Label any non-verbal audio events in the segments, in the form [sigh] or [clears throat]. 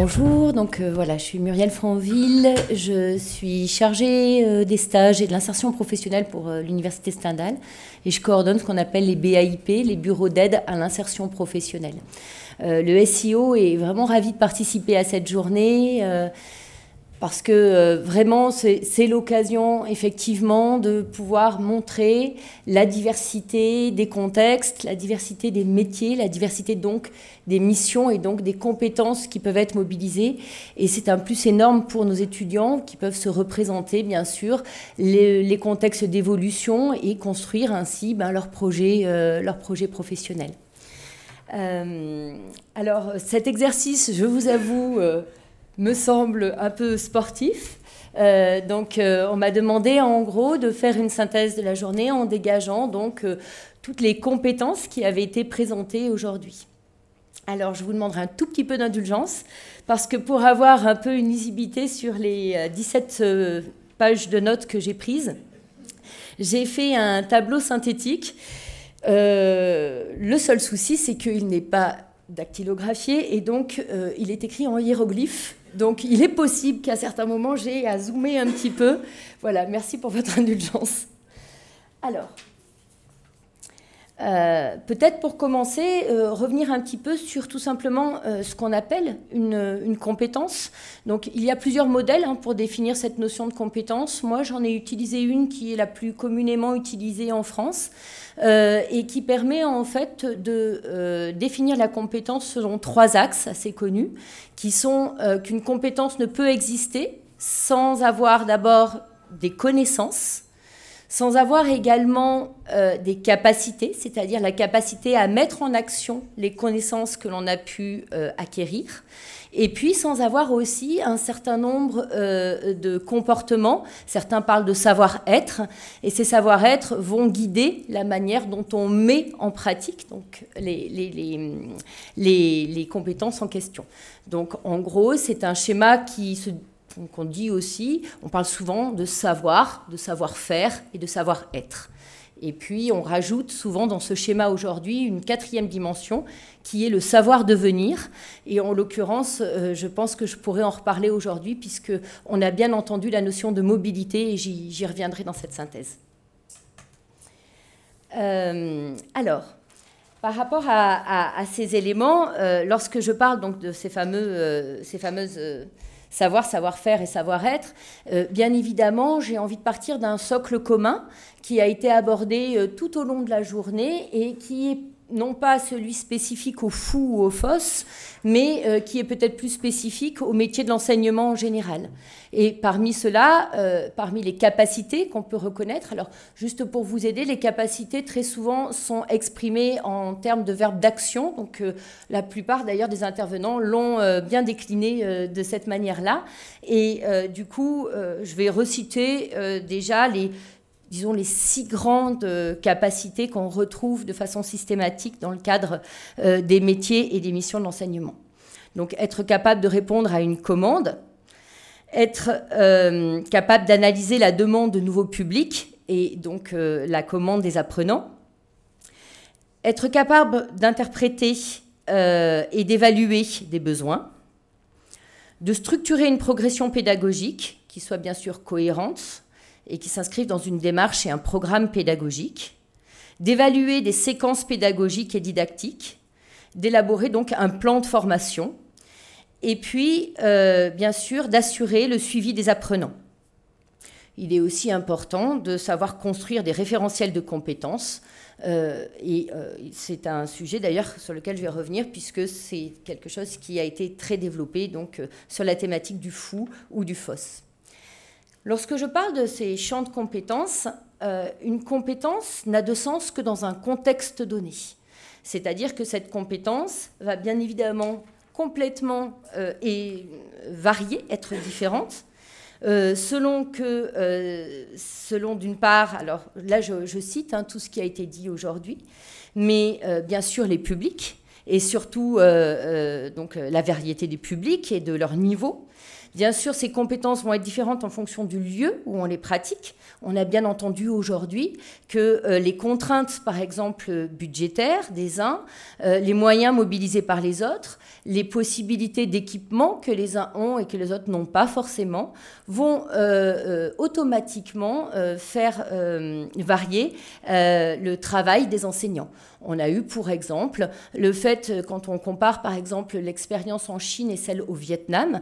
bonjour, donc euh, voilà, je suis Muriel Franville, je suis chargée euh, des stages et de l'insertion professionnelle pour euh, l'Université Stendhal et je coordonne ce qu'on appelle les BAIP, les bureaux d'aide à l'insertion professionnelle. le SIO est vraiment ravi de participer à cette journée parce que euh, vraiment c'est l'occasion effectivement de pouvoir montrer la diversité des contextes, la diversité des métiers, la diversité donc des missions et donc des compétences qui peuvent être mobilisées. Et c'est un plus énorme pour nos étudiants qui peuvent se représenter bien sûr les, les contextes d'évolution et construire ainsi ben, leur, projet, euh, leur projet professionnel. Euh, alors cet exercice, je vous avoue, euh, me semble un peu sportif. Euh, donc, euh, on m'a demandé en gros de faire une synthèse de la journée en dégageant donc euh, toutes les compétences qui avaient été présentées aujourd'hui. Alors, je vous demanderai un tout petit peu d'indulgence parce que pour avoir un peu une lisibilité sur les 17 pages de notes que j'ai prises, j'ai fait un tableau synthétique. le seul souci, c'est qu'il n'est pas dactylographié et donc il est écrit en hiéroglyphe, donc il est possible qu'à certains moments, j'ai à zoomer un petit peu. Voilà, merci pour votre indulgence. Alors, euh, peut-être pour commencer, euh, revenir un petit peu sur tout simplement euh, ce qu'on appelle une, compétence. Donc il y a plusieurs modèles hein, pour définir cette notion de compétence. Moi j'en ai utilisé une qui est la plus communément utilisée en France et qui permet en fait de définir la compétence selon trois axes assez connus, qui sont qu'une compétence ne peut exister sans avoir d'abord des connaissances sans avoir également euh, des capacités, c'est-à-dire la capacité à mettre en action les connaissances que l'on a pu euh, acquérir, et puis sans avoir aussi un certain nombre euh, de comportements. Certains parlent de savoir-être, et ces savoir-être vont guider la manière dont on met en pratique donc, les, les, les compétences en question. Donc en gros, c'est un schéma qui se on dit aussi, on parle souvent de savoir, de savoir-faire et de savoir-être. Et puis on rajoute souvent dans ce schéma aujourd'hui une quatrième dimension qui est le savoir devenir. Et en l'occurrence, euh, je pense que je pourrais en reparler aujourd'hui puisque on a bien entendu la notion de mobilité et j'y reviendrai dans cette synthèse. Euh, alors, par rapport à, ces éléments, euh, lorsque je parle donc de ces, fameux, ces fameuses savoir, savoir-faire et savoir-être, euh, bien évidemment, j'ai envie de partir d'un socle commun qui a été abordé euh, tout au long de la journée et qui est non pas celui spécifique aux fous ou aux fosses, mais euh, qui est peut-être plus spécifique au métier de l'enseignement en général. Et parmi cela, euh, parmi les capacités qu'on peut reconnaître, alors juste pour vous aider, les capacités très souvent sont exprimées en termes de verbes d'action, donc euh, la plupart d'ailleurs des intervenants l'ont bien décliné de cette manière-là. Et du coup, je vais reciter déjà les disons, les six grandes euh, capacités qu'on retrouve de façon systématique dans le cadre euh, des métiers et des missions de l'enseignement. Donc être capable de répondre à une commande, être euh, capable d'analyser la demande de nouveaux publics et donc la commande des apprenants, être capable d'interpréter et d'évaluer des besoins, de structurer une progression pédagogique qui soit bien sûr cohérente, et qui s'inscrivent dans une démarche et un programme pédagogique, d'évaluer des séquences pédagogiques et didactiques, d'élaborer donc un plan de formation, et puis, euh, bien sûr, d'assurer le suivi des apprenants. Il est aussi important de savoir construire des référentiels de compétences. Euh, et euh, c'est un sujet d'ailleurs sur lequel je vais revenir puisque c'est quelque chose qui a été très développé donc, sur la thématique du fou ou du fausse. Lorsque je parle de ces champs de compétences, euh, une compétence n'a de sens que dans un contexte donné. C'est-à-dire que cette compétence va bien évidemment complètement euh, et euh, varier, être différente, selon que, selon d'une part, alors là je, cite hein, tout ce qui a été dit aujourd'hui, mais bien sûr les publics et surtout donc la variété des publics et de leur niveau, Bien sûr, ces compétences vont être différentes en fonction du lieu où on les pratique. On a bien entendu aujourd'hui que euh, les contraintes, par exemple, budgétaires des uns, euh, les moyens mobilisés par les autres, les possibilités d'équipement que les uns ont et que les autres n'ont pas forcément, vont euh, automatiquement faire varier le travail des enseignants. On a eu, pour exemple, le fait, quand on compare, par exemple, l'expérience en Chine et celle au Vietnam,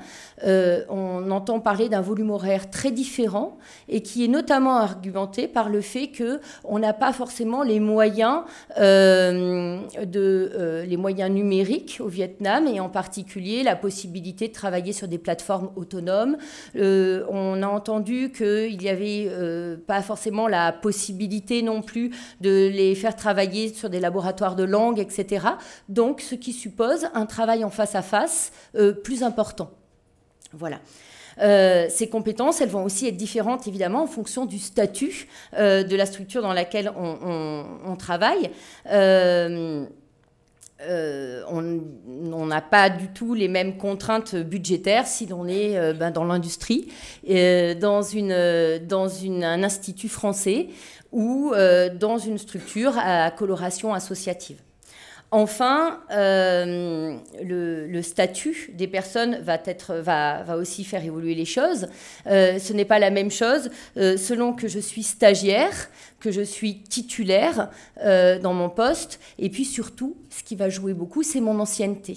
on entend parler d'un volume horaire très différent et qui est notamment argumenté par le fait qu'on n'a pas forcément les moyens, euh, euh, les moyens numériques au Vietnam et en particulier la possibilité de travailler sur des plateformes autonomes. Euh, on a entendu qu'il n'y avait pas forcément la possibilité non plus de les faire travailler sur des laboratoires de langue, etc. Donc ce qui suppose un travail en face à face plus important. Voilà. Euh, ces compétences, elles vont aussi être différentes, évidemment, en fonction du statut euh, de la structure dans laquelle on, travaille. Euh, on n'a pas du tout les mêmes contraintes budgétaires si l'on est ben, dans l'industrie, dans, un institut français ou dans une structure à coloration associative. Enfin, euh, le, statut des personnes va, aussi faire évoluer les choses. Euh, ce n'est pas la même chose euh, selon que je suis stagiaire, que je suis titulaire dans mon poste, et puis surtout, ce qui va jouer beaucoup, c'est mon ancienneté.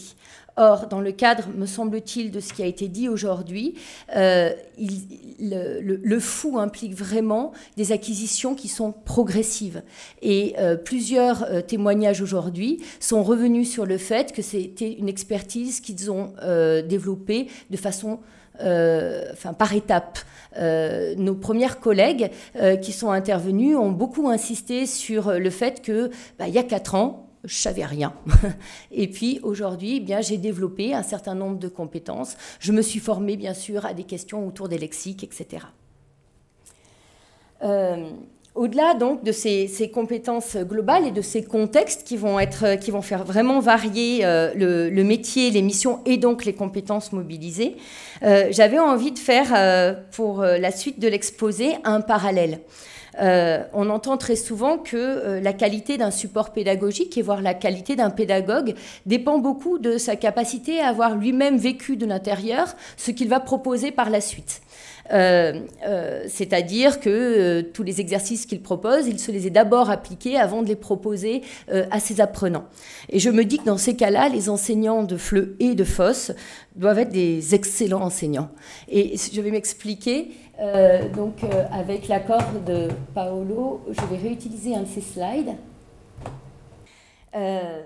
Or, dans le cadre, me semble-t-il, de ce qui a été dit aujourd'hui, euh, le, fou implique vraiment des acquisitions qui sont progressives. Et euh, plusieurs euh, témoignages aujourd'hui sont revenus sur le fait que c'était une expertise qu'ils ont développée de façon... enfin, par étapes. nos premières collègues qui sont intervenues ont beaucoup insisté sur le fait que, bah, il y a quatre ans, je savais rien. [laughs] Et puis aujourd'hui, eh bien j'ai développé un certain nombre de compétences. Je me suis formée bien sûr à des questions autour des lexiques, etc. Euh, au-delà donc de ces, compétences globales et de ces contextes qui vont, être, euh, qui vont faire vraiment varier euh, le, métier, les missions et donc les compétences mobilisées, j'avais envie de faire pour la suite de l'exposé un parallèle. Euh, on entend très souvent que euh, la qualité d'un support pédagogique et voire la qualité d'un pédagogue dépend beaucoup de sa capacité à avoir lui-même vécu de l'intérieur ce qu'il va proposer par la suite. Euh, c'est-à-dire que tous les exercices qu'il propose, il se les est d'abord appliqués avant de les proposer à ses apprenants. Et je me dis que dans ces cas-là, les enseignants de FLE et de FOSS doivent être des excellents enseignants. Et je vais m'expliquer. Euh, donc, euh, avec l'accord de Paolo, je vais réutiliser un de ces slides. Euh,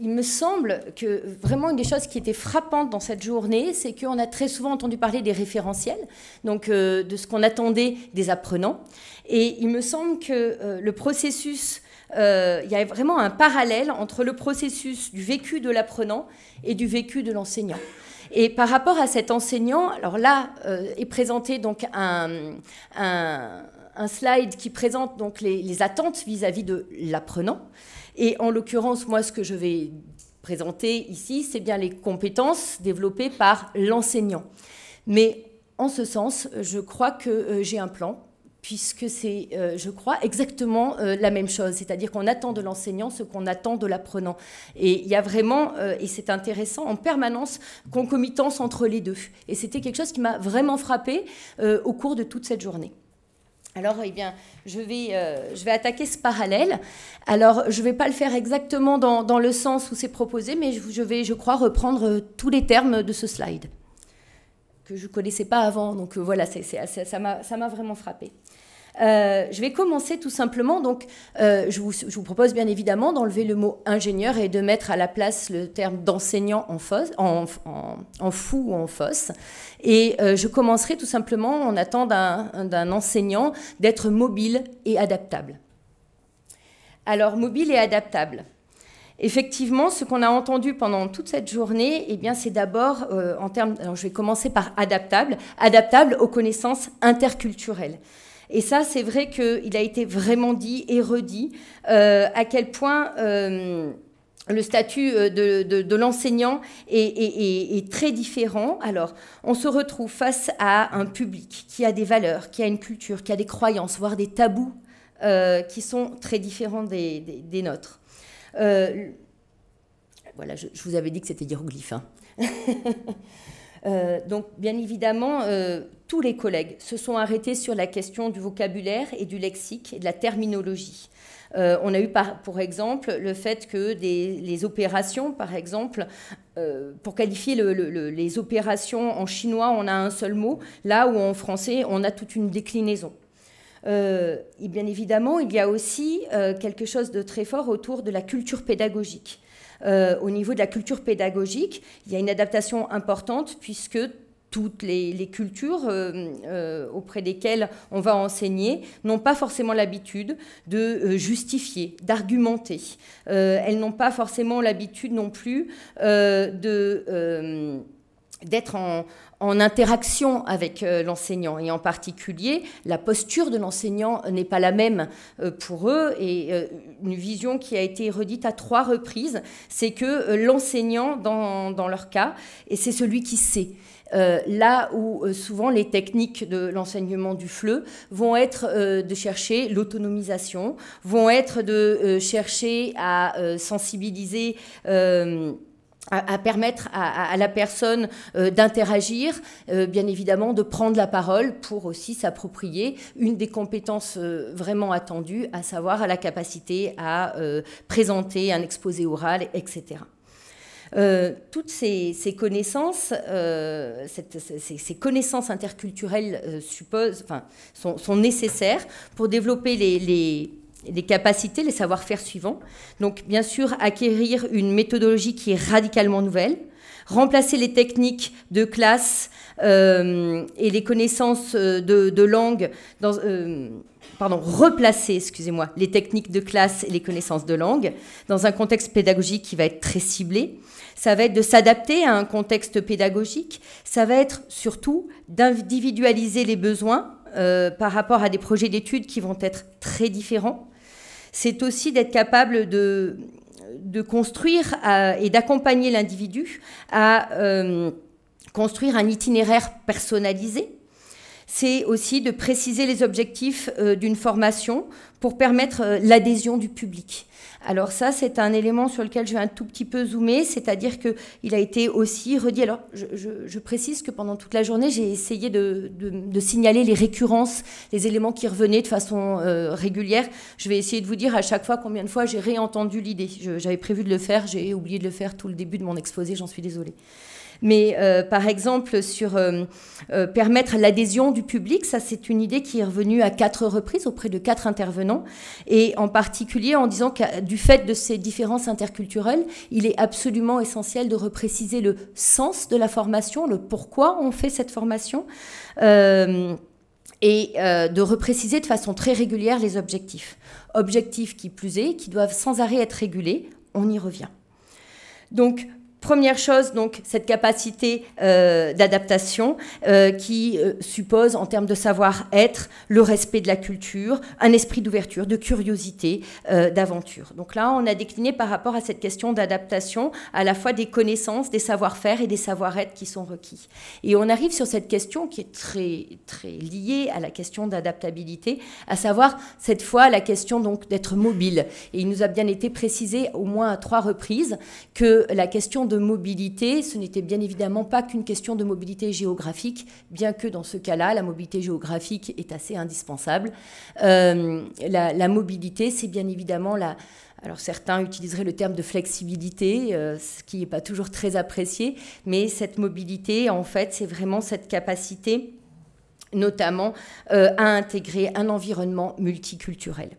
il me semble que vraiment une des choses qui était frappante dans cette journée, c'est qu'on a très souvent entendu parler des référentiels, donc de ce qu'on attendait des apprenants. Et il me semble que le processus, il y a vraiment un parallèle entre le processus du vécu de l'apprenant et du vécu de l'enseignant. Et par rapport à cet enseignant, alors là euh, est présenté donc un, slide qui présente donc les, attentes vis à -vis de l'apprenant. Et en l'occurrence, moi, ce que je vais présenter ici, c'est bien les compétences développées par l'enseignant. Mais en ce sens, je crois que euh, j'ai un plan puisque c'est, euh, je crois, exactement euh, la même chose. C'est-à-dire qu'on attend de l'enseignant ce qu'on attend de l'apprenant. Et il y a vraiment, euh, et c'est intéressant, en permanence, concomitance entre les deux. Et c'était quelque chose qui m'a vraiment frappée au cours de toute cette journée. Alors, eh bien, je vais, je vais attaquer ce parallèle. Alors, je ne vais pas le faire exactement dans, le sens où c'est proposé, mais je, vais, je crois, reprendre tous les termes de ce slide que je ne connaissais pas avant. Donc voilà, c'est ça ça m'a vraiment frappé. Euh, je vais commencer tout simplement. Donc, euh, je, vous, propose bien évidemment d'enlever le mot ingénieur et de mettre à la place le terme d'enseignant en, en, fou ou en fosse. Et euh, je commencerai tout simplement en attendant d'un enseignant d'être mobile et adaptable. Alors, mobile et adaptable. Effectivement, ce qu'on a entendu pendant toute cette journée, eh c'est d'abord en termes. je vais commencer par adaptable, adaptable aux connaissances interculturelles. Et ça, c'est vrai qu'il a été vraiment dit et redit euh, à quel point euh, le statut euh, de, l'enseignant est, très différent. Alors, on se retrouve face à un public qui a des valeurs, qui a une culture, qui a des croyances, voire des tabous qui sont très différents des, nôtres. voilà, je, vous avais dit que c'était hiéroglyphe. Hein. [laughs] Euh, donc, bien évidemment, euh, tous les collègues se sont arrêtés sur la question du vocabulaire et du lexique et de la terminologie. Euh, on a eu, par, exemple, le fait que les opérations, par exemple, pour qualifier les opérations en chinois, on a un seul mot, là où en français, on a toute une déclinaison. et bien évidemment, il y a aussi quelque chose de très fort autour de la culture pédagogique. Euh, au niveau de la culture pédagogique, il y a une adaptation importante puisque toutes les, cultures euh, euh, auprès desquelles on va enseigner n'ont pas forcément l'habitude de justifier, d'argumenter. elles n'ont pas forcément l'habitude non plus de d'être en, en, interaction avec euh, l'enseignant. Et en particulier, la posture de l'enseignant n'est pas la même euh, pour eux. Et euh, une vision qui a été redite à trois reprises, c'est que l'enseignant, dans, dans, leur cas, et c'est celui qui sait. là où souvent les techniques de l'enseignement du FLE vont être de chercher l'autonomisation, vont être de chercher à sensibiliser à, permettre à, la personne euh, d'interagir, euh, bien évidemment, de prendre la parole pour aussi s'approprier une des compétences euh, vraiment attendues, à savoir à la capacité à présenter un exposé oral, etc. toutes ces, connaissances, ces, connaissances interculturelles sont, nécessaires pour développer les, les capacités, les savoir-faire suivants. Donc, bien sûr, acquérir une méthodologie qui est radicalement nouvelle, remplacer les techniques de classe euh, et les connaissances euh, de, langue dans, euh, pardon, replacer, excusez-moi, les techniques de classe et les connaissances de langue dans un contexte pédagogique qui va être très ciblé. Ça va être de s'adapter à un contexte pédagogique. Ça va être surtout d'individualiser les besoins par rapport à des projets d'études qui vont être très différents c'est aussi d'être capable de, de construire et d'accompagner l'individu à euh, construire un itinéraire personnalisé c'est aussi de préciser les objectifs euh, d'une formation pour permettre euh, l'adhésion du public. Alors ça, c'est un élément sur lequel je vais un tout petit peu zoomer, c'est-à-dire qu'il a été aussi redit. Alors, je, précise que pendant toute la journée, j'ai essayé de, signaler les récurrences, les éléments qui revenaient de façon euh, régulière. Je vais essayer de vous dire à chaque fois combien de fois j'ai réentendu l'idée. J'avais prévu de le faire, j'ai oublié de le faire tout le début de mon exposé, j'en suis désolée. Mais euh, par exemple, sur euh, euh, permettre l'adhésion du public, ça c'est une idée qui est revenue à quatre reprises auprès de quatre intervenants, et en particulier en disant que du fait de ces différences interculturelles, il est absolument essentiel de repréciser le sens de la formation, le pourquoi on fait cette formation et de repréciser de façon très régulière les objectifs. Objectifs qui plus est, qui doivent sans arrêt être régulés, on y revient. Donc Première chose, donc, cette capacité euh, d'adaptation euh, qui euh, suppose, en termes de savoir-être, le respect de la culture, un esprit d'ouverture, de curiosité, d'aventure. Donc là, on a décliné par rapport à cette question d'adaptation à la fois des connaissances, des savoir-faire et des savoir-être qui sont requis. Et on arrive sur cette question qui est très, très liée à la question d'adaptabilité, à savoir, cette fois, la question donc d'être mobile. Et il nous a bien été précisé, au moins à trois reprises, que la question de mobilité, ce n'était bien évidemment pas qu'une question de mobilité géographique, bien que dans ce cas-là, la mobilité géographique est assez indispensable. Euh, la, mobilité, c'est bien évidemment la... Alors certains utiliseraient le terme de flexibilité, euh, ce qui n'est pas toujours très apprécié, mais cette mobilité, en fait, c'est vraiment cette capacité notamment euh, à intégrer un environnement multiculturel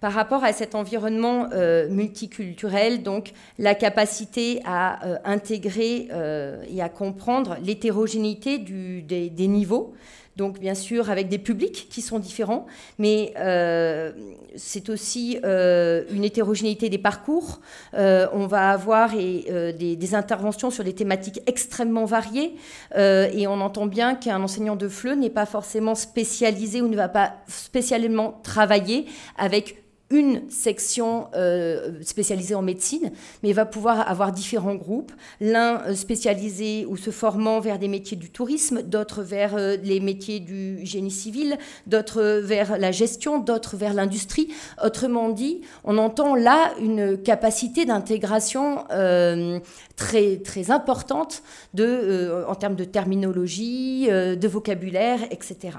par rapport à cet environnement euh, multiculturel, donc la capacité à euh, intégrer euh, et à comprendre l'hétérogénéité des, niveaux. Donc bien sûr avec des publics qui sont différents, mais c'est aussi une hétérogénéité des parcours. on va avoir des, des, interventions sur des thématiques extrêmement variées, et on entend bien qu'un enseignant de FLE n'est pas forcément spécialisé ou ne va pas spécialement travailler avec une section euh, spécialisée en médecine, mais va pouvoir avoir différents groupes, l'un euh, spécialisé ou se formant vers des métiers du tourisme, d'autres vers euh, les métiers du génie civil, d'autres vers la gestion, d'autres vers l'industrie. Autrement dit, on entend là une capacité d'intégration très, très importante de, en termes de terminologie, de vocabulaire, etc.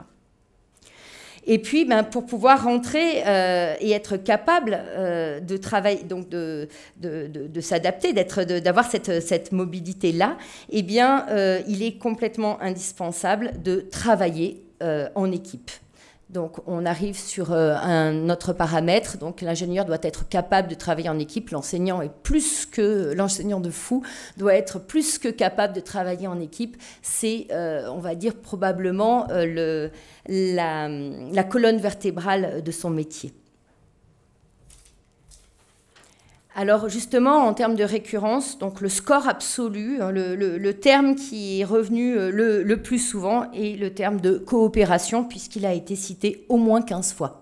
Et puis, ben, pour pouvoir rentrer euh, et être capable euh, de travailler, donc de, s'adapter, d'avoir cette, mobilité-là, eh bien, euh, il est complètement indispensable de travailler en équipe. Donc on arrive sur euh, un autre paramètre. Donc l'ingénieur doit être capable de travailler en équipe. L'enseignant est plus que l'enseignant de fou doit être plus que capable de travailler en équipe. C'est, euh, on va dire probablement euh, la colonne vertébrale de son métier. Alors justement, en termes de récurrence, donc le score absolu, hein, le, terme qui est revenu euh, le, plus souvent est le terme de coopération, puisqu'il a été cité au moins 15 fois.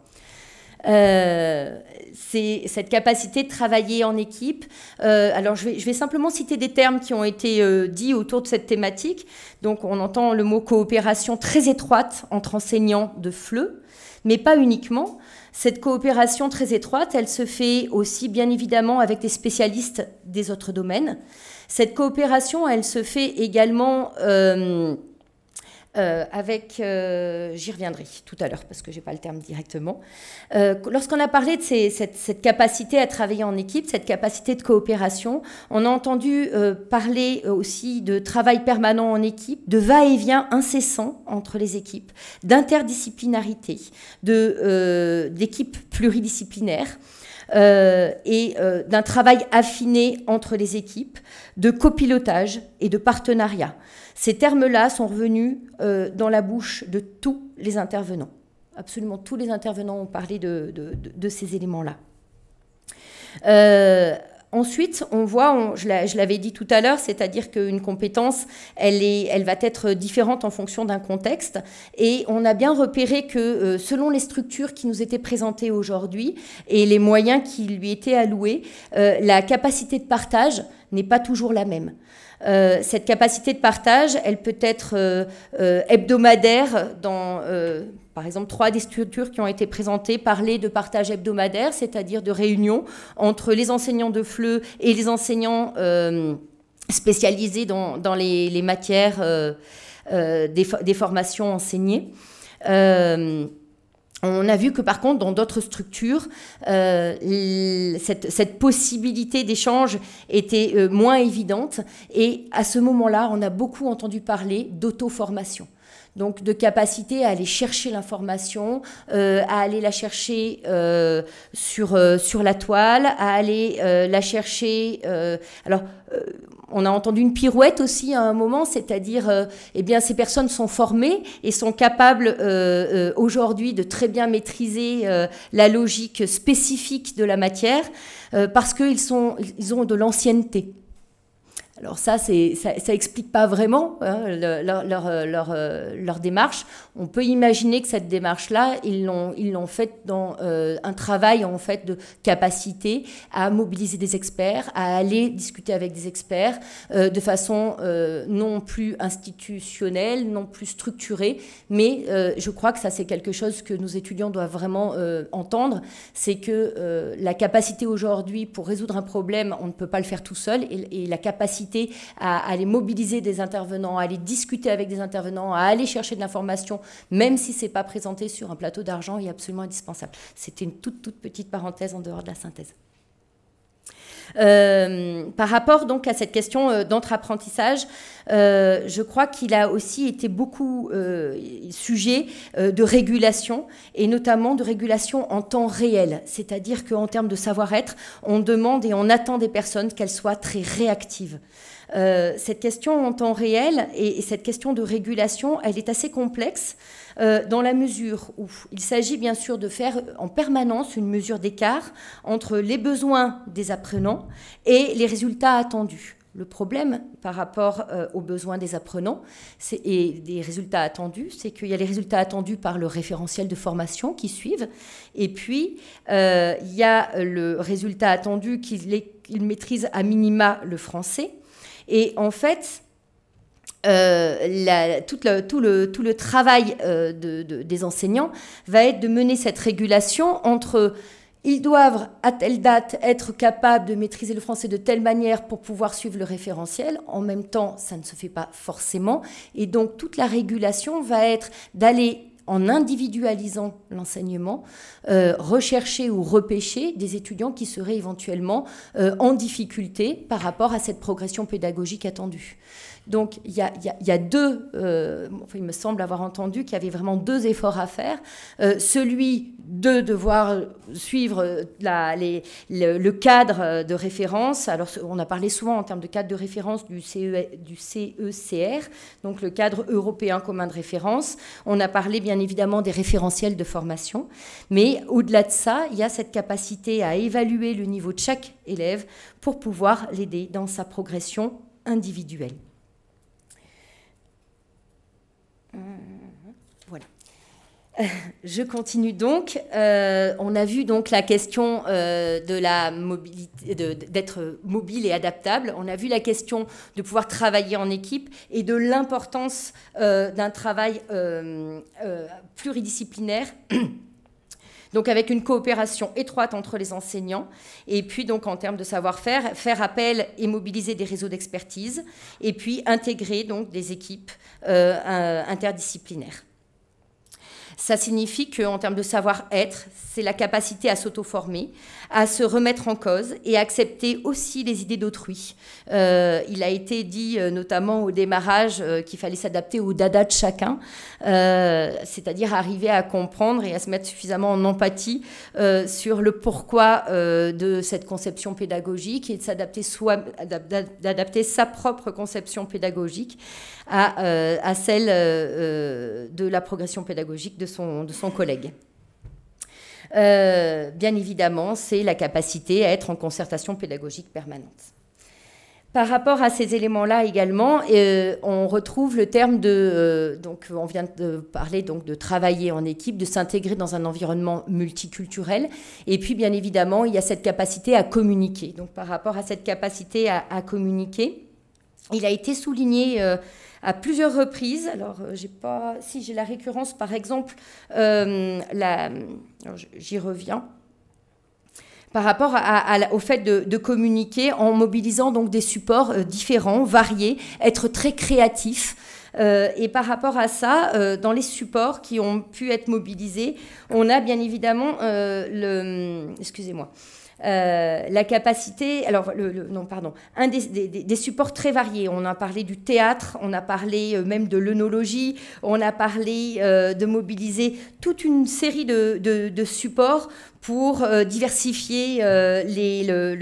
Euh, c'est cette capacité de travailler en équipe. Euh, alors je vais, simplement citer des termes qui ont été dits autour de cette thématique. Donc on entend le mot coopération très étroite entre enseignants de FLE, mais pas uniquement. Cette coopération très étroite, elle se fait aussi bien évidemment avec des spécialistes des autres domaines. Cette coopération, elle se fait également... Euh, euh, avec, euh, j'y reviendrai tout à l'heure parce que je n'ai pas le terme directement. Euh, lorsqu'on a parlé de cette, capacité à travailler en équipe, cette capacité de coopération, on a entendu parler aussi de travail permanent en équipe, de va-et-vient incessant entre les équipes, d'interdisciplinarité, d'équipes pluridisciplinaires. et d'un travail affiné entre les équipes, de copilotage et de partenariat. Ces termes-là sont revenus euh, dans la bouche de tous les intervenants. Absolument tous les intervenants ont parlé de, ces éléments-là. Euh, ensuite, on voit, je l'avais dit tout à l'heure, c'est-à-dire qu'une compétence, elle, va être différente en fonction d'un contexte. Et on a bien repéré que euh, selon les structures qui nous étaient présentées aujourd'hui et les moyens qui lui étaient alloués, la capacité de partage n'est pas toujours la même. Euh, cette capacité de partage, elle peut être euh, euh, hebdomadaire dans, par exemple, trois des structures qui ont été présentées parlaient de partage hebdomadaire, c'est-à-dire de réunion entre les enseignants de FLE et les enseignants spécialisés dans, les, matières des, formations enseignées on a vu que par contre, dans d'autres structures, euh, cette, possibilité d'échange était euh, moins évidente. Et à ce moment-là, on a beaucoup entendu parler d'auto-formation. Donc de capacité à aller chercher l'information, euh, à aller la chercher sur, sur la toile, à aller la chercher... alors, on a entendu une pirouette aussi à un moment, c'est-à-dire, euh, eh bien, ces personnes sont formées et sont capables euh, euh, aujourd'hui de très bien maîtriser la logique spécifique de la matière parce qu'ils ils ont de l'ancienneté. Alors ça, ça, ça explique pas vraiment hein, euh, euh, leur, démarche. On peut imaginer que cette démarche-là, ils l'ont, ils l'ont faite dans euh, un travail en fait de capacité à mobiliser des experts, à aller discuter avec des experts de façon non plus institutionnelle, non plus structurée, mais je crois que ça c'est quelque chose que nos étudiants doivent vraiment entendre, c'est que la capacité aujourd'hui pour résoudre un problème, on ne peut pas le faire tout seul, et la capacité à, aller mobiliser des intervenants, à aller discuter avec des intervenants, à aller chercher de l'information, même si ce c'est pas présenté sur un plateau d'argent, est absolument indispensable. C'était une toute, toute petite parenthèse en dehors de la synthèse. Euh, par rapport donc à cette question euh, d'entre-apprentissage, euh, je crois qu'il a aussi été beaucoup sujet de régulation et notamment de régulation en temps réel, c'est-à-dire qu'en termes de savoir-être, on demande et on attend des personnes qu'elles soient très réactives. cette question en temps réel et, cette question de régulation, elle est assez complexe euh, dans la mesure où il s'agit bien sûr de faire en permanence une mesure d'écart entre les besoins des apprenants et les résultats attendus. Le problème par rapport euh, aux besoins des apprenants et des résultats attendus, c'est qu'il y a les résultats attendus par le référentiel de formation qui suivent, et puis euh, il y a le résultat attendu qu'ils maîtrisent à minima le français. Et en fait, euh, tout, le, travail euh, des enseignants va être de mener cette régulation entre ils doivent à telle date être capables de maîtriser le français de telle manière pour pouvoir suivre le référentiel. En même temps, ça ne se fait pas forcément. Et donc toute la régulation va être d'aller en individualisant l'enseignement, euh, rechercher ou repêcher des étudiants qui seraient éventuellement en difficulté par rapport à cette progression pédagogique attendue. Donc il y a, deux, euh, il me semble avoir entendu qu'il y avait vraiment deux efforts à faire. Euh, celui de devoir suivre le, cadre de référence. Alors on a parlé souvent en termes de cadre de référence du, e, du CECR, donc le cadre européen commun de référence. On a parlé bien évidemment des référentiels de formation, mais au-delà de ça, il y a cette capacité à évaluer le niveau de chaque élève pour pouvoir l'aider dans sa progression individuelle. [laughs] Je continue donc. Euh, on a vu donc la question euh, de la mobilité, d'être mobile et adaptable. On a vu la question de pouvoir travailler en équipe et de l'importance euh, d'un travail pluridisciplinaire. [coughs] Donc avec une coopération étroite entre les enseignants et puis donc en termes de savoir-faire, faire appel et mobiliser des réseaux d'expertise et puis intégrer donc des équipes interdisciplinaires. Ça signifie qu'en termes de savoir-être, c'est la capacité à s'auto-former, à se remettre en cause et accepter aussi les idées d'autrui. Euh, il a été dit euh, notamment au démarrage euh, qu'il fallait s'adapter au dada de chacun, c'est-à-dire arriver à comprendre et à se mettre suffisamment en empathie sur le pourquoi de cette conception pédagogique et de s'adapter d'adapter sa propre conception pédagogique à, celle de la progression pédagogique de son, de son collègue. Euh, bien évidemment, c'est la capacité à être en concertation pédagogique permanente. Par rapport à ces éléments-là également, euh, on retrouve le terme de, euh, donc on vient de parler donc de travailler en équipe, de s'intégrer dans un environnement multiculturel, et puis bien évidemment il y a cette capacité à communiquer. Donc par rapport à cette capacité à, communiquer, il a été souligné à plusieurs reprises. Alors j'ai pas, si j'ai la récurrence par exemple, la j'y reviens, par rapport au fait de, communiquer en mobilisant donc des supports euh, différents, variés, être très créatif. Euh, et par rapport à ça, euh, dans les supports qui ont pu être mobilisés, on a bien évidemment le, excusez-moi, euh, la capacité, alors le, non pardon, un des, supports très variés. On a parlé du théâtre, on a parlé euh, même de l'œnologie, on a parlé euh, de mobiliser toute une série de, supports pour diversifier les,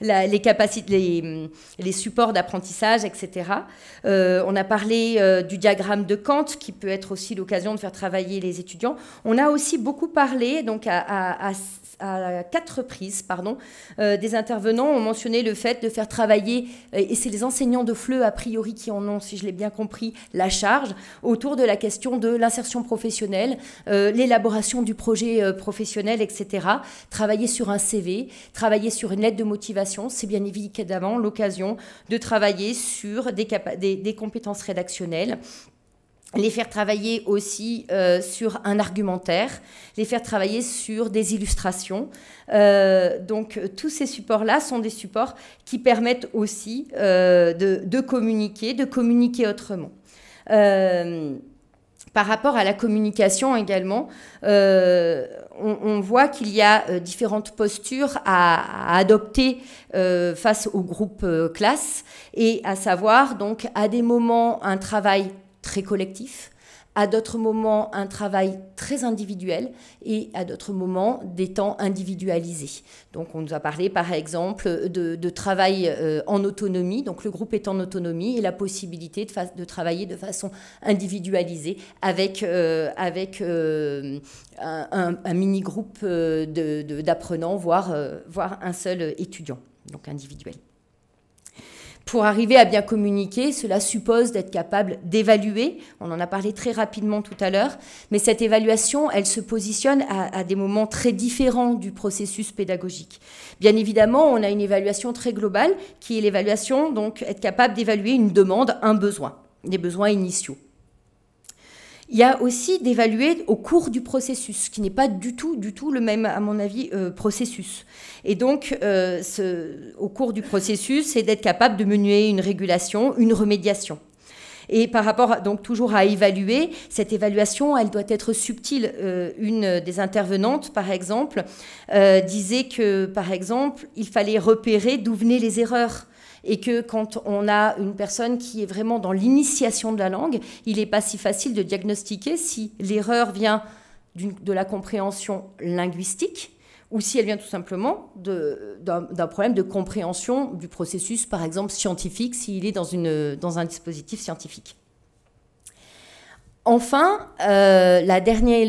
les, capacités, les, supports d'apprentissage, etc. on a parlé du diagramme de Kant qui peut être aussi l'occasion de faire travailler les étudiants. On a aussi beaucoup parlé donc à quatre reprises pardon, euh, des intervenants ont mentionné le fait de faire travailler, euh, et c'est les enseignants de FLE a priori qui en ont, si je l'ai bien compris, la charge, autour de la question de l'insertion professionnelle, euh, l'élaboration du projet professionnel, etc. Travailler sur un CV, travailler sur une lettre de motivation, c'est bien évidemment l'occasion de travailler sur des compétences rédactionnelles les faire travailler aussi euh, sur un argumentaire, les faire travailler sur des illustrations. Euh, donc tous ces supports-là sont des supports qui permettent aussi euh, de, communiquer, de communiquer autrement. par rapport à la communication également, on, voit qu'il y a différentes postures à, à adopter face au groupe classe et à savoir donc à des moments un travail très collectif, à d'autres moments un travail très individuel et à d'autres moments des temps individualisés. Donc on nous a parlé par exemple de, travail euh, en autonomie, donc le groupe est en autonomie et la possibilité de, de travailler de façon individualisée avec, euh, avec euh, un, mini-groupe d'apprenants, voire, voire un seul étudiant, donc individuel. Pour arriver à bien communiquer, cela suppose d'être capable d'évaluer. On en a parlé très rapidement tout à l'heure, mais cette évaluation, elle se positionne à, des moments très différents du processus pédagogique. Bien évidemment, on a une évaluation très globale qui est l'évaluation, donc être capable d'évaluer une demande, un besoin, des besoins initiaux. Il y a aussi d'évaluer au cours du processus, qui n'est pas du tout, du tout le même, à mon avis, euh, processus. Et donc, euh, au cours du processus, c'est d'être capable de menuer une régulation, une remédiation. Et par rapport donc toujours à évaluer, cette évaluation, elle doit être subtile. Euh, une des intervenantes, par exemple, disait que, par exemple, il fallait repérer d'où venaient les erreurs et que quand on a une personne qui est vraiment dans l'initiation de la langue, il n'est pas si facile de diagnostiquer si l'erreur vient de la compréhension linguistique ou si elle vient tout simplement d'un problème de compréhension du processus, par exemple scientifique, s'il est dans, dans un dispositif scientifique. Enfin, euh, le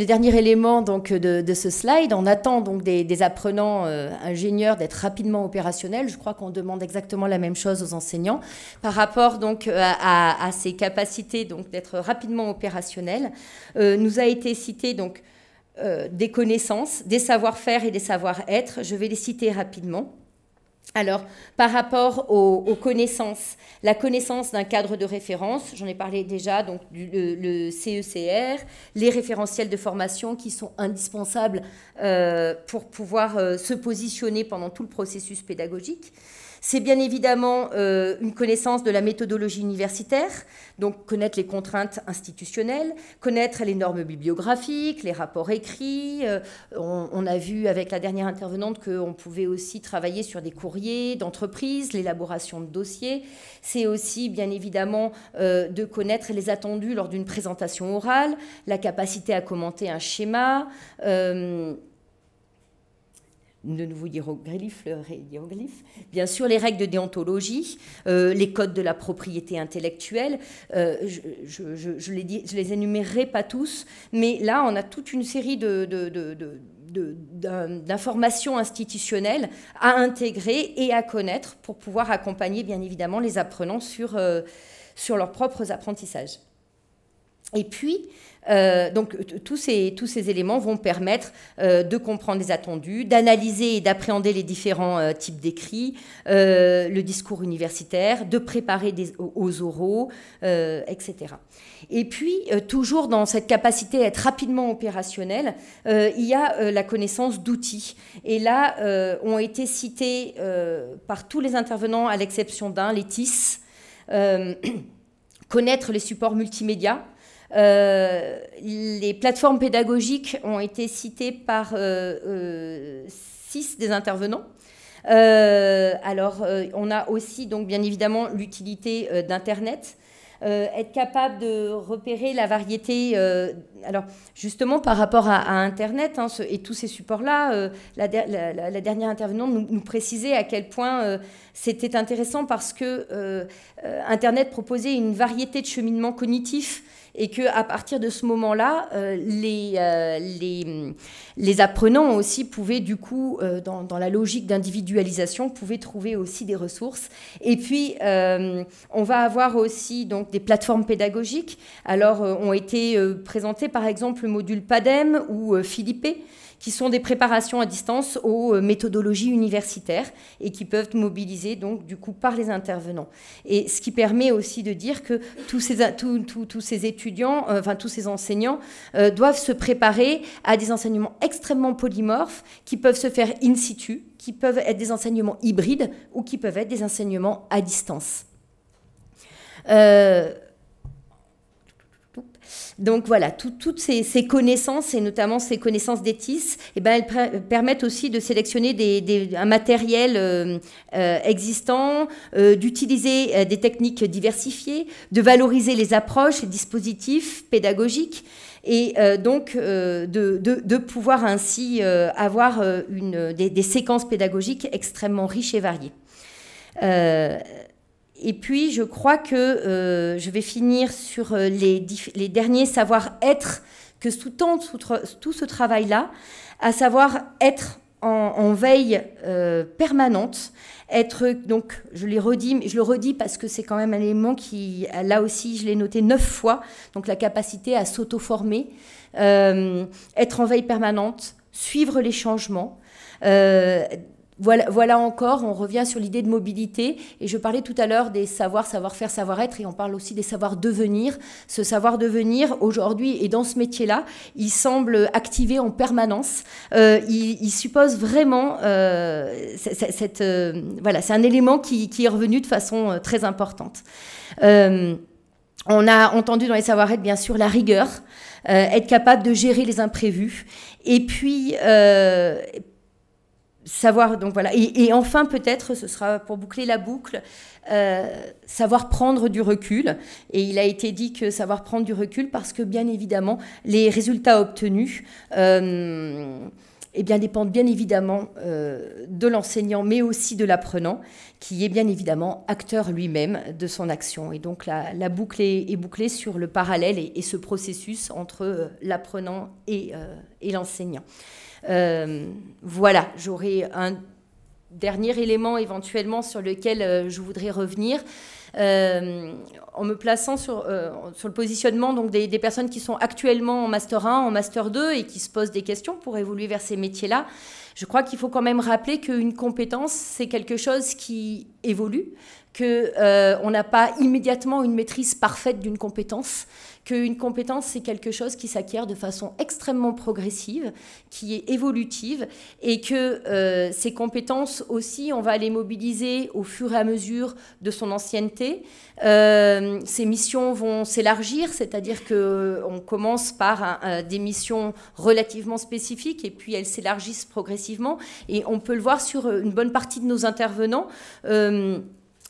dernier élément de, ce slide, on attend donc des, apprenants euh, ingénieurs d'être rapidement opérationnels. Je crois qu'on demande exactement la même chose aux enseignants par rapport euh, à, ces capacités d'être rapidement opérationnels. nous a été cité donc, des connaissances, des savoir-faire et des savoir-être. Je vais les citer rapidement. Alors, par rapport aux, connaissances, la connaissance d'un cadre de référence, j'en ai parlé déjà, donc le, CECR, les référentiels de formation qui sont indispensables euh, pour pouvoir euh, se positionner pendant tout le processus pédagogique. C'est bien évidemment euh, une connaissance de la méthodologie universitaire, donc connaître les contraintes institutionnelles, connaître les normes bibliographiques, les rapports écrits. Euh, on, a vu avec la dernière intervenante qu'on pouvait aussi travailler sur des courriers d'entreprise, l'élaboration de dossiers. C'est aussi bien évidemment euh, de connaître les attendus lors d'une présentation orale, la capacité à commenter un schéma de nouveau hiéroglyphes, hiéroglyphe. bien sûr les règles de déontologie, euh, les codes de la propriété intellectuelle. Euh, je, je, les je les énumérerai pas tous, mais là on a toute une série de, d'informations institutionnelles à intégrer et à connaître pour pouvoir accompagner bien évidemment les apprenants sur, euh, sur leurs propres apprentissages. Et puis, euh, donc tous ces, tous ces, éléments vont permettre euh, de comprendre les attendus, d'analyser et d'appréhender les différents euh, types d'écrits, euh, le discours universitaire, de préparer des, aux oraux, etc. Et puis, toujours dans cette capacité à être rapidement opérationnel, il y a la connaissance d'outils. Et là, ont été cités par tous les intervenants, à l'exception d'un, les TIS, [clears throat] connaître les supports multimédia euh, les plateformes pédagogiques ont été citées par euh, euh, six des intervenants. alors, on a aussi, donc, bien évidemment, l'utilité d'Internet. être capable de repérer la variété. alors, justement, par rapport à, Internet hein, et tous ces supports-là, la, dernière intervenante nous, nous, précisait à quel point c'était intéressant parce que euh, Internet proposait une variété de cheminements cognitifs et que à partir de ce moment-là, euh, euh, les, apprenants aussi pouvaient du coup, dans, la logique d'individualisation, pouvaient trouver aussi des ressources. Et puis, on va avoir aussi donc des plateformes pédagogiques. Alors, ont été présentés par exemple le module PADEM ou Philippe qui sont des préparations à distance aux euh, méthodologies universitaires et qui peuvent mobiliser donc du coup par les intervenants. Et ce qui permet aussi de dire que tous ces, tous ces étudiants, euh, enfin tous ces enseignants euh, doivent se préparer à des enseignements extrêmement polymorphes qui peuvent se faire in situ, qui peuvent être des enseignements hybrides ou qui peuvent être des enseignements à distance. Euh, donc voilà, toutes ces, connaissances, et notamment ces connaissances d'étis, eh ben, elles permettent aussi de sélectionner des, un matériel euh, euh, existant, euh, d'utiliser des techniques diversifiées, de valoriser les approches et dispositifs pédagogiques et donc de, pouvoir ainsi avoir une, des, des, séquences pédagogiques extrêmement riches et variées. Et puis, je crois que euh, je vais finir sur euh, les, les derniers savoir-être que sous-tend tout ce travail-là, à savoir être en, veille euh, permanente, être donc je les redis, je le redis parce que c'est quand même un élément qui là aussi je l'ai noté neuf fois, donc la capacité à s'auto-former, euh, être en veille permanente, suivre les changements. Euh, voilà, encore, on revient sur l'idée de mobilité. Et je parlais tout à l'heure des savoirs, savoir-faire, savoir-être, et on parle aussi des savoir devenir. Ce savoir devenir, aujourd'hui, et dans ce métier-là, il semble activé en permanence. Euh, il, suppose vraiment euh, cette, euh, voilà, c'est un élément qui, qui, est revenu de façon euh, très importante. on a entendu dans les savoir-être, bien sûr, la rigueur, être capable de gérer les imprévus, et puis savoir, donc voilà. Et, enfin, peut-être, ce sera pour boucler la boucle, euh, savoir prendre du recul. Et il a été dit que savoir prendre du recul parce que, bien évidemment, les résultats obtenus. Euh, eh bien, dépendent bien évidemment euh, de l'enseignant, mais aussi de l'apprenant, qui est bien évidemment acteur lui-même de son action. Et donc, la, boucle est, bouclée sur le parallèle et, ce processus entre l'apprenant et l'enseignant. Euh, voilà, j'aurai un dernier élément éventuellement sur lequel euh, je voudrais revenir. Euh, en me plaçant sur, le positionnement donc des, personnes qui sont actuellement en Master 1, en Master 2 et qui se posent des questions pour évoluer vers ces métiers-là, je crois qu'il faut quand même rappeler qu'une compétence, c'est quelque chose qui évolue, qu'on n'a pas immédiatement une maîtrise parfaite d'une compétence qu'une compétence, c'est quelque chose qui s'acquiert de façon extrêmement progressive, qui est évolutive, et que euh, ces compétences aussi, on va les mobiliser au fur et à mesure de son ancienneté. Euh, ces missions vont s'élargir, c'est-à-dire qu'on euh, commence par des missions relativement spécifiques, et puis elles s'élargissent progressivement, et on peut le voir sur une bonne partie de nos intervenants.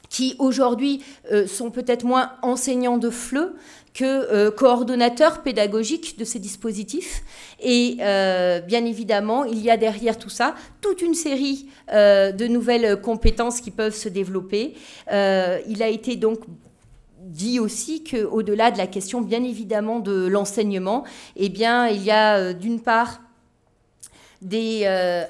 qui aujourd'hui sont peut-être moins enseignants de FLE, que euh, coordonnateur pédagogique de ces dispositifs. Et euh, bien évidemment, il y a derrière tout ça toute une série euh, de nouvelles compétences qui peuvent se développer. il a été donc dit aussi qu'au-delà de la question, bien évidemment, de l'enseignement, eh bien, il y a d'une part des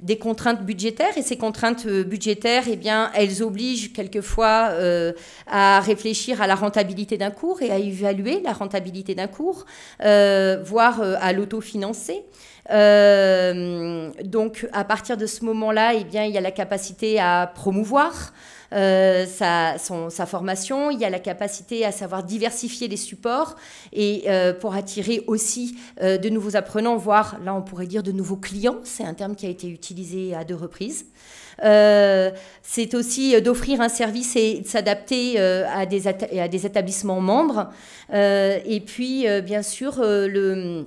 des contraintes budgétaires et ces contraintes euh, budgétaires, eh bien, elles obligent quelquefois euh, à réfléchir à la rentabilité d'un cours et à évaluer la rentabilité d'un cours, euh, voire à l'autofinancer. Euh, donc à partir de ce moment-là, eh bien, il y a la capacité à promouvoir. Euh, sa, son, sa, formation, il y a la capacité à savoir diversifier les supports et euh, pour attirer aussi de nouveaux apprenants, voire là on pourrait dire de nouveaux clients, c'est un terme qui a été utilisé à deux reprises. c'est aussi d'offrir un service et de s'adapter à, des à des établissements membres. et puis, bien sûr, le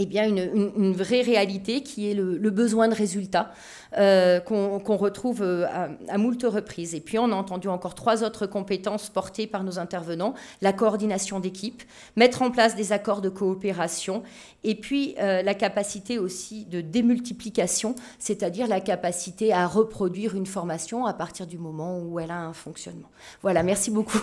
eh bien, une, vraie réalité qui est le, besoin de résultats euh, qu'on retrouve euh, à, à, moult reprises. Et puis, on a entendu encore trois autres compétences portées par nos intervenants la coordination d'équipe, mettre en place des accords de coopération, et puis euh, la capacité aussi de démultiplication, c'est-à-dire la capacité à reproduire une formation à partir du moment où elle a un fonctionnement. Voilà, merci beaucoup.